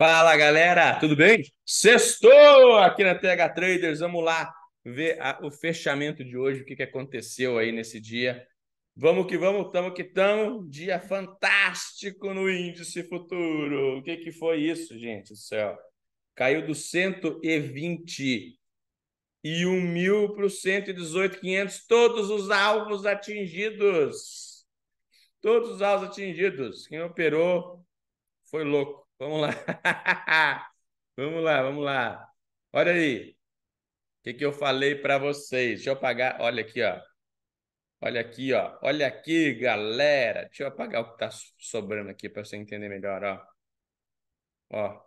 Fala galera, tudo bem? Sextou aqui na TH Traders. Vamos lá ver a, o fechamento de hoje, o que, que aconteceu aí nesse dia. Vamos que vamos, tamo que tamo. Dia fantástico no índice futuro. O que, que foi isso, gente do céu? Caiu do 120 e 1 mil para o 118,500. Todos os alvos atingidos. Todos os alvos atingidos. Quem operou foi louco. Vamos lá. vamos lá, vamos lá. Olha aí. O que, que eu falei para vocês? Deixa eu apagar. Olha aqui, ó. Olha aqui, ó. Olha aqui, galera. Deixa eu apagar o que tá sobrando aqui para você entender melhor, ó. Ó.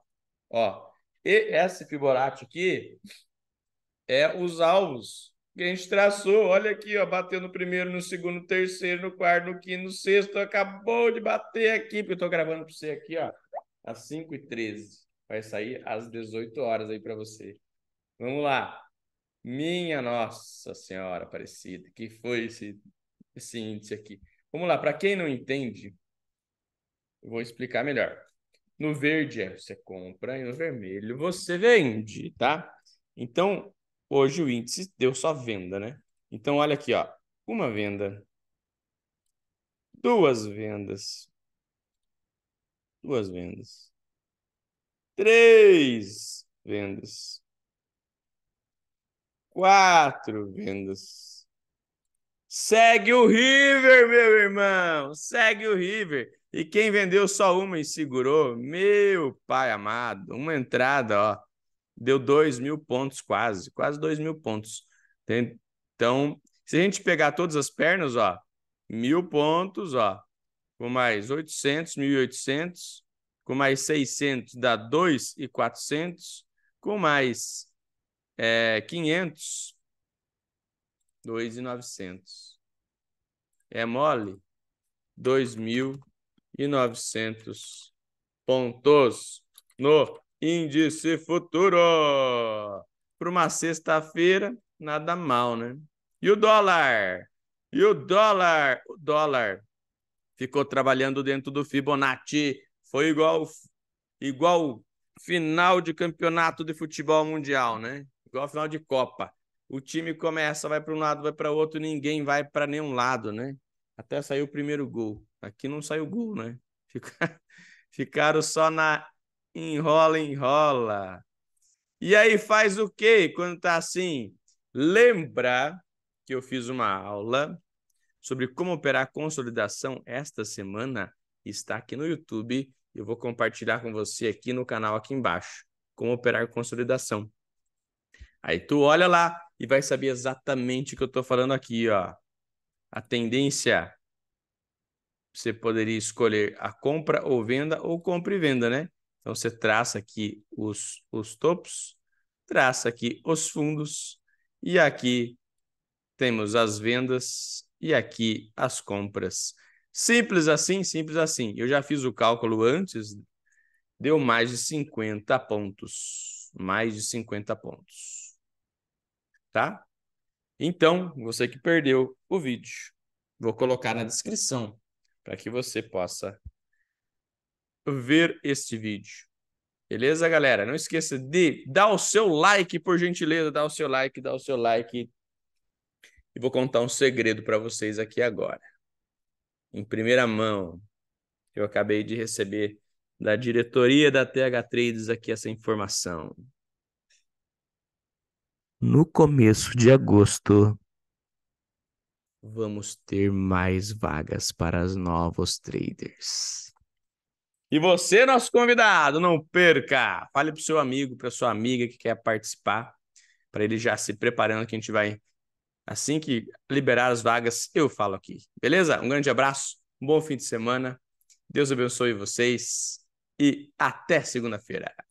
Ó. E esse Fibonacci aqui é os alvos que a gente traçou. Olha aqui, ó, bateu no primeiro, no segundo, no terceiro, no quarto, no quinto, no sexto. Acabou de bater aqui, porque eu estou gravando para você aqui, ó às 5h13. Vai sair às 18 horas aí para você. Vamos lá. Minha Nossa Senhora Aparecida, que foi esse, esse índice aqui? Vamos lá, para quem não entende, eu vou explicar melhor. No verde é você compra e no vermelho você vende, tá? Então, hoje o índice deu só venda, né? Então, olha aqui, ó. Uma venda, duas vendas, duas vendas, três vendas, quatro vendas. Segue o River, meu irmão, segue o River. E quem vendeu só uma e segurou, meu pai amado, uma entrada, ó, deu dois mil pontos quase, quase dois mil pontos. Então, se a gente pegar todas as pernas, ó, mil pontos, ó, com mais 800, 1.800, com mais 600 dá 2,400, com mais é, 500, 2,900. É mole? 2.900 pontos no índice futuro. Para uma sexta-feira, nada mal, né? E o dólar? E o dólar? O dólar ficou trabalhando dentro do Fibonacci. Foi igual igual final de campeonato de futebol mundial, né? Igual final de Copa. O time começa, vai para um lado, vai para outro, ninguém vai para nenhum lado, né? Até saiu o primeiro gol. Aqui não saiu gol, né? Ficaram só na enrola, enrola. E aí faz o quê quando tá assim? Lembra que eu fiz uma aula sobre como operar a consolidação esta semana está aqui no YouTube. Eu vou compartilhar com você aqui no canal aqui embaixo, como operar consolidação. Aí tu olha lá e vai saber exatamente o que eu estou falando aqui, ó. A tendência você poderia escolher a compra ou venda ou compra e venda, né? Então você traça aqui os, os topos, traça aqui os fundos e aqui temos as vendas e aqui as compras. Simples assim, simples assim. Eu já fiz o cálculo antes, deu mais de 50 pontos. Mais de 50 pontos. Tá? Então, você que perdeu o vídeo, vou colocar na descrição para que você possa ver este vídeo. Beleza, galera? Não esqueça de dar o seu like, por gentileza, dar o seu like, dar o seu like, e vou contar um segredo para vocês aqui agora. Em primeira mão, eu acabei de receber da diretoria da TH Trades aqui essa informação. No começo de agosto, vamos ter mais vagas para os novos traders. E você, nosso convidado, não perca! Fale para o seu amigo, para sua amiga que quer participar, para ele já se preparando que a gente vai Assim que liberar as vagas, eu falo aqui. Beleza? Um grande abraço, um bom fim de semana. Deus abençoe vocês e até segunda-feira.